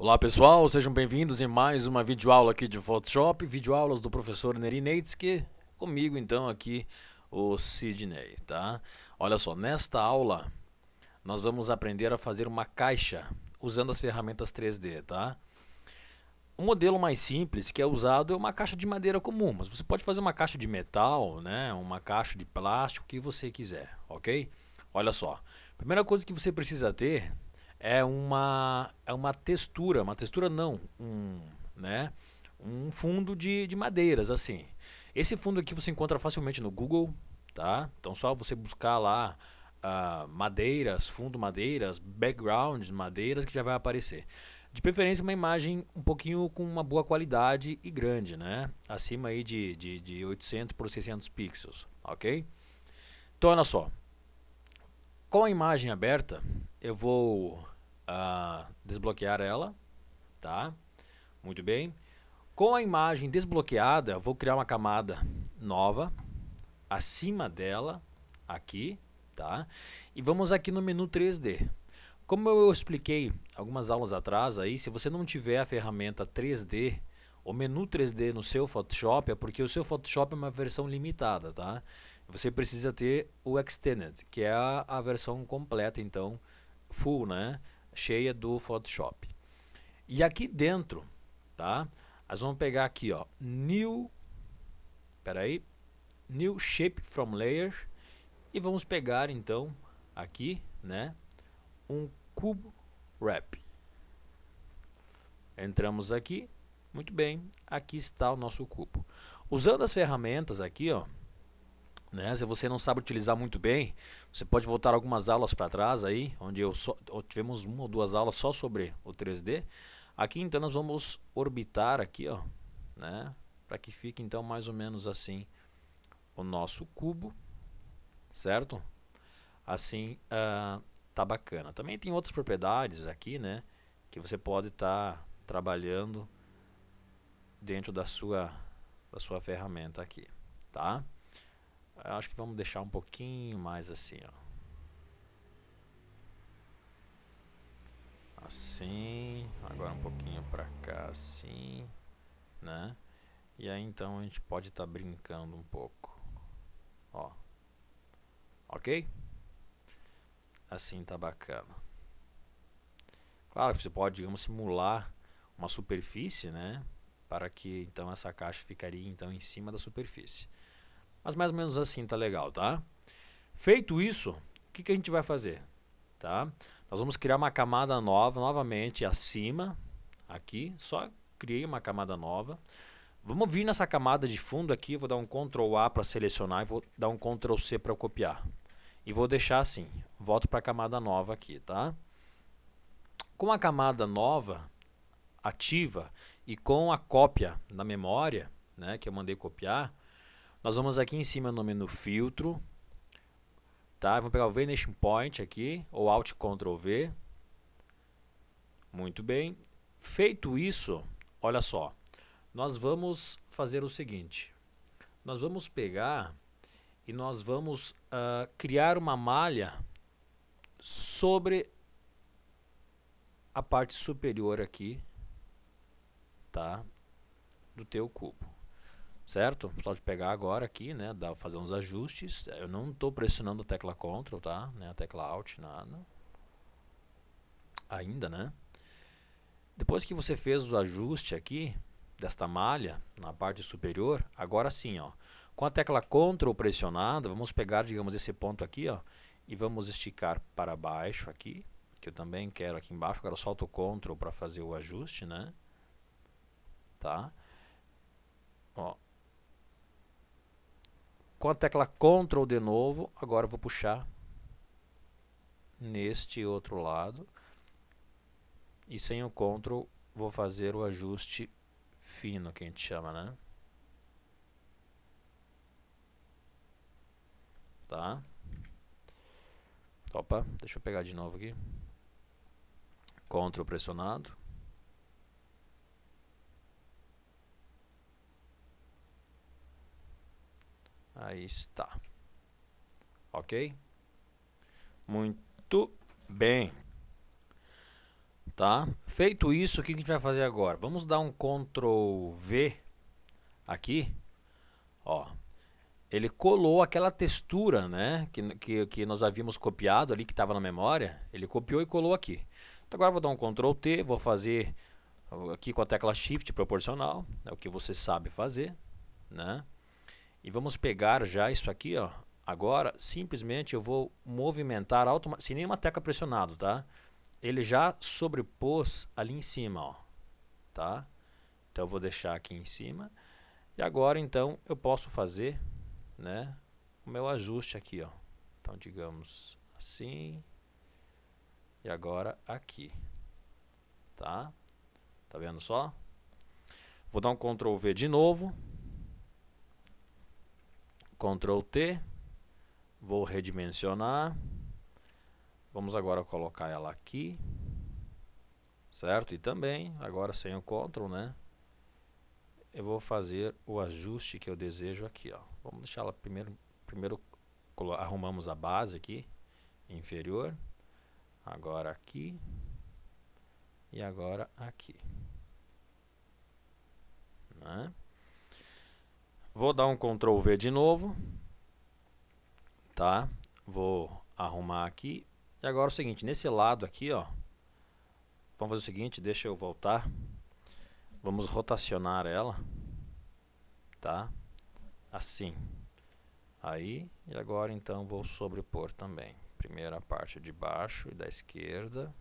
Olá pessoal, sejam bem-vindos em mais uma videoaula aqui de Photoshop, videoaulas do professor Neri Neitzke, comigo então aqui o Sidney, tá? Olha só, nesta aula nós vamos aprender a fazer uma caixa usando as ferramentas 3D, tá? O modelo mais simples que é usado é uma caixa de madeira comum, mas você pode fazer uma caixa de metal, né? Uma caixa de plástico, o que você quiser, ok? Olha só, primeira coisa que você precisa ter é uma, é uma textura, uma textura não, um, né, um fundo de, de madeiras, assim. Esse fundo aqui você encontra facilmente no Google, tá? Então só você buscar lá uh, madeiras, fundo madeiras, background madeiras que já vai aparecer. De preferência uma imagem um pouquinho com uma boa qualidade e grande, né? Acima aí de, de, de 800 por 600 pixels, ok? Então olha só, com a imagem aberta, eu vou uh, desbloquear ela, tá? Muito bem. Com a imagem desbloqueada, eu vou criar uma camada nova acima dela, aqui, tá? E vamos aqui no menu 3D. Como eu expliquei algumas aulas atrás aí, se você não tiver a ferramenta 3D, o menu 3D no seu Photoshop, é porque o seu Photoshop é uma versão limitada, tá? você precisa ter o Extended, que é a, a versão completa, então, full, né? Cheia do Photoshop. E aqui dentro, tá? Nós vamos pegar aqui, ó, New, peraí, New Shape from Layer, e vamos pegar, então, aqui, né, um cubo Wrap. Entramos aqui, muito bem, aqui está o nosso cubo. Usando as ferramentas aqui, ó, né? Se você não sabe utilizar muito bem, você pode voltar algumas aulas para trás aí, onde eu só, tivemos uma ou duas aulas só sobre o 3D. Aqui então nós vamos orbitar aqui, ó, né? Para que fique então mais ou menos assim o nosso cubo, certo? Assim uh, tá bacana. Também tem outras propriedades aqui, né? Que você pode estar tá trabalhando dentro da sua da sua ferramenta aqui, tá? Eu acho que vamos deixar um pouquinho mais assim, ó. Assim, agora um pouquinho para cá, assim, né? E aí então a gente pode estar tá brincando um pouco, ó. Ok? Assim tá bacana. Claro que você pode, digamos, simular uma superfície, né? Para que então essa caixa ficaria então em cima da superfície. Mas mais ou menos assim tá legal, tá? Feito isso, o que, que a gente vai fazer? Tá? Nós vamos criar uma camada nova, novamente acima, aqui, só criei uma camada nova. Vamos vir nessa camada de fundo aqui, vou dar um Ctrl A para selecionar e vou dar um Ctrl C para copiar. E vou deixar assim, volto para a camada nova aqui, tá? Com a camada nova ativa e com a cópia na memória, né, que eu mandei copiar, nós vamos aqui em cima no menu filtro, tá? Vamos pegar o Vanishing Point aqui, ou Alt Ctrl V. Muito bem. Feito isso, olha só, nós vamos fazer o seguinte. Nós vamos pegar e nós vamos uh, criar uma malha sobre a parte superior aqui, tá? Do teu cubo certo? Pode pegar agora aqui, né? dar fazer uns ajustes. Eu não estou pressionando a tecla Ctrl, tá? Né, a tecla Alt, nada. Ainda, né? Depois que você fez os ajustes aqui, desta malha, na parte superior, agora sim, ó. Com a tecla Ctrl pressionada, vamos pegar, digamos, esse ponto aqui, ó. E vamos esticar para baixo aqui, que eu também quero aqui embaixo. Agora eu solto o Ctrl para fazer o ajuste, né? Tá? Ó, com a tecla Ctrl de novo, agora eu vou puxar neste outro lado. E sem o Ctrl, vou fazer o ajuste fino, que a gente chama, né? Tá? Opa, deixa eu pegar de novo aqui. Ctrl pressionado. Aí está. Ok? Muito bem. Tá? Feito isso, o que a gente vai fazer agora? Vamos dar um Ctrl V aqui. Ó. Ele colou aquela textura, né? Que, que, que nós havíamos copiado ali, que estava na memória. Ele copiou e colou aqui. Então agora vou dar um Ctrl T, vou fazer uh, aqui com a tecla Shift proporcional. É o que você sabe fazer, né? E vamos pegar já isso aqui, ó. Agora, simplesmente eu vou movimentar automaticamente, sem nenhuma tecla pressionado, tá? Ele já sobrepôs ali em cima, ó. Tá? Então eu vou deixar aqui em cima. E agora, então, eu posso fazer, né? O meu ajuste aqui, ó. Então, digamos assim. E agora aqui. Tá? Tá vendo só? Vou dar um Ctrl V de novo. Ctrl T, vou redimensionar, vamos agora colocar ela aqui, certo? E também, agora sem o Ctrl, né? Eu vou fazer o ajuste que eu desejo aqui, ó. Vamos deixar ela primeiro, primeiro arrumamos a base aqui, inferior, agora aqui e agora aqui, né? Vou dar um Ctrl V de novo. Tá? Vou arrumar aqui. E agora é o seguinte, nesse lado aqui, ó. Vamos fazer o seguinte, deixa eu voltar. Vamos rotacionar ela. Tá? Assim. Aí, e agora então vou sobrepor também. Primeira parte de baixo e da esquerda.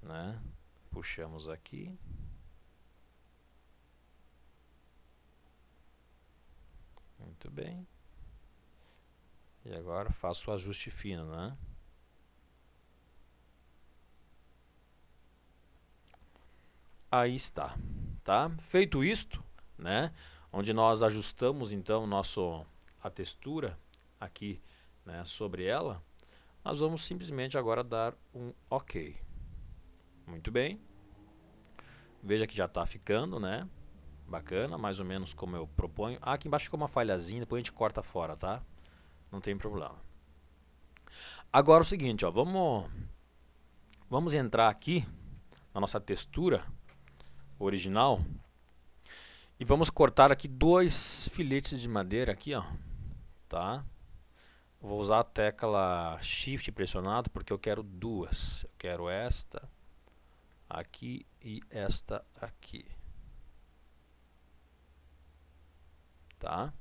Né? Puxamos aqui. Muito bem. E agora faço o ajuste fino, né? Aí está, tá? Feito isto, né? Onde nós ajustamos então nosso a textura aqui, né, sobre ela, nós vamos simplesmente agora dar um OK. Muito bem. Veja que já está ficando, né? Bacana, mais ou menos como eu proponho. Ah, aqui embaixo ficou uma falhazinha, depois a gente corta fora, tá? Não tem problema. Agora é o seguinte, ó, vamos, vamos entrar aqui na nossa textura original e vamos cortar aqui dois filetes de madeira aqui, ó, tá? Vou usar a tecla Shift pressionado porque eu quero duas. Eu quero esta aqui e esta aqui. Tá?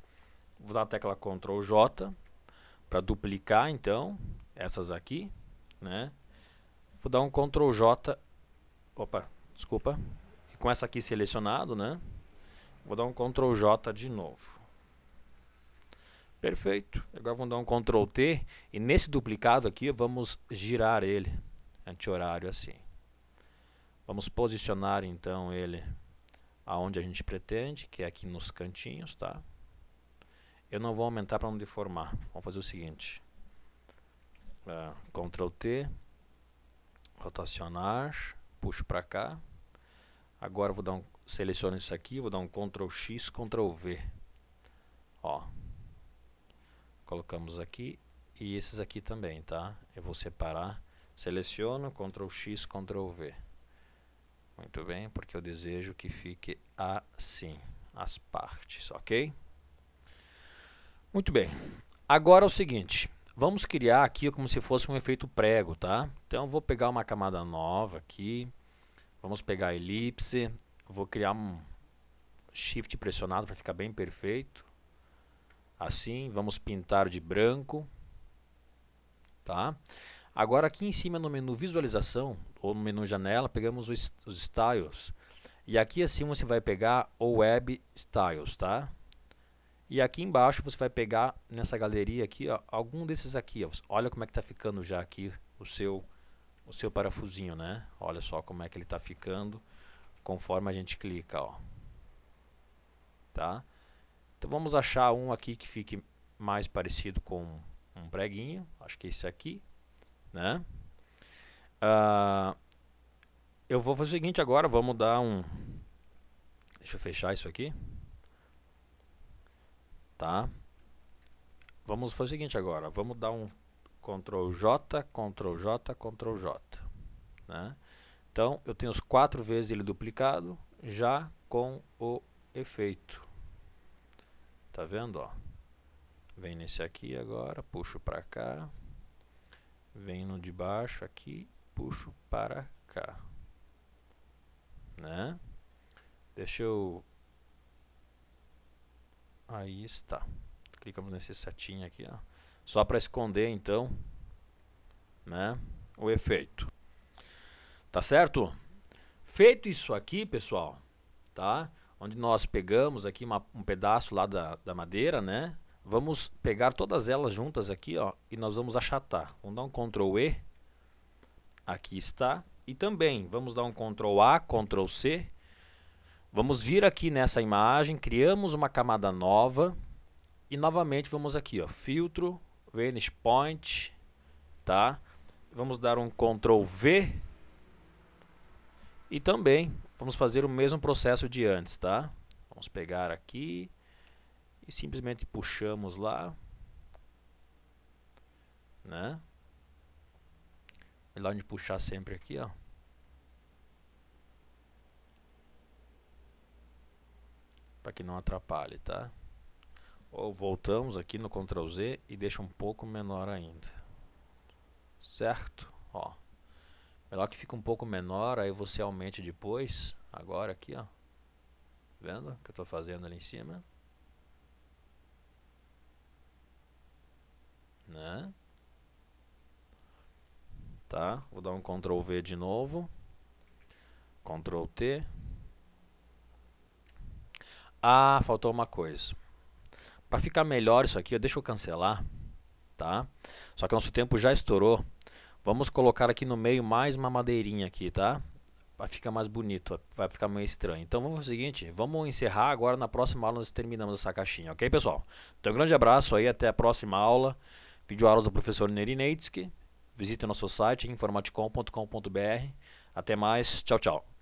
Vou dar a tecla Ctrl J para duplicar então essas aqui, né? Vou dar um Ctrl J, opa, desculpa, e com essa aqui selecionado, né? Vou dar um Ctrl J de novo. Perfeito. Agora vamos dar um Ctrl T e nesse duplicado aqui vamos girar ele anti-horário assim. Vamos posicionar então ele aonde a gente pretende, que é aqui nos cantinhos, tá? Eu não vou aumentar para não deformar. Vamos fazer o seguinte. Uh, Ctrl T, rotacionar, puxo para cá. Agora vou dar um, seleciono isso aqui, vou dar um Ctrl X, Ctrl V. Ó. Colocamos aqui e esses aqui também, tá? Eu vou separar, seleciono, Ctrl X, Ctrl V. Muito bem, porque eu desejo que fique assim as partes, ok? Muito bem. Agora é o seguinte, vamos criar aqui como se fosse um efeito prego, tá? Então vou pegar uma camada nova aqui, vamos pegar a elipse, vou criar um shift pressionado para ficar bem perfeito. Assim, vamos pintar de branco, tá? Agora aqui em cima no menu visualização ou no menu janela, pegamos os, os styles. E aqui acima você vai pegar o web styles, tá? E aqui embaixo você vai pegar nessa galeria aqui, ó, algum desses aqui, ó. Olha como é que tá ficando já aqui o seu o seu parafusinho, né? Olha só como é que ele tá ficando conforme a gente clica, ó. Tá? Então vamos achar um aqui que fique mais parecido com um preguinho, acho que é esse aqui. Né? Uh, eu vou fazer o seguinte agora, vamos dar um... Deixa eu fechar isso aqui. Tá? Vamos fazer o seguinte agora, vamos dar um Ctrl J, Ctrl J, Ctrl J. Né? Então, eu tenho os quatro vezes ele duplicado, já com o efeito. Tá vendo? Ó? Vem nesse aqui agora, puxo para cá venho no de baixo aqui, puxo para cá, né? Deixa eu... Aí está. Clicamos nesse setinho aqui, ó. Só para esconder, então, né, o efeito. Tá certo? Feito isso aqui, pessoal, tá? Onde nós pegamos aqui uma, um pedaço lá da, da madeira, né? Vamos pegar todas elas juntas aqui, ó, e nós vamos achatar. Vamos dar um Ctrl E. Aqui está. E também vamos dar um Ctrl A, Ctrl C. Vamos vir aqui nessa imagem, criamos uma camada nova. E novamente vamos aqui, ó, filtro, Vanish Point, tá? Vamos dar um Ctrl V. E também vamos fazer o mesmo processo de antes, tá? Vamos pegar aqui, e simplesmente puxamos lá, né? Melhor de puxar sempre aqui, ó. Para que não atrapalhe, tá? Ou voltamos aqui no Ctrl Z e deixa um pouco menor ainda. Certo? Ó. Melhor que fica um pouco menor, aí você aumente depois. Agora aqui, ó. Vendo o que eu estou fazendo ali em cima? né? Tá? Vou dar um Ctrl V de novo. Ctrl T. Ah, faltou uma coisa. Para ficar melhor isso aqui, deixa eu cancelar, tá? Só que nosso tempo já estourou. Vamos colocar aqui no meio mais uma madeirinha aqui, tá? Vai ficar mais bonito, vai ficar meio estranho. Então vamos fazer o seguinte, vamos encerrar agora na próxima aula nós terminamos essa caixinha, ok pessoal? Então um grande abraço aí, até a próxima aula. Videoaulas do professor Neri Neitsky. Visite nosso site informaticom.com.br. Até mais. Tchau, tchau.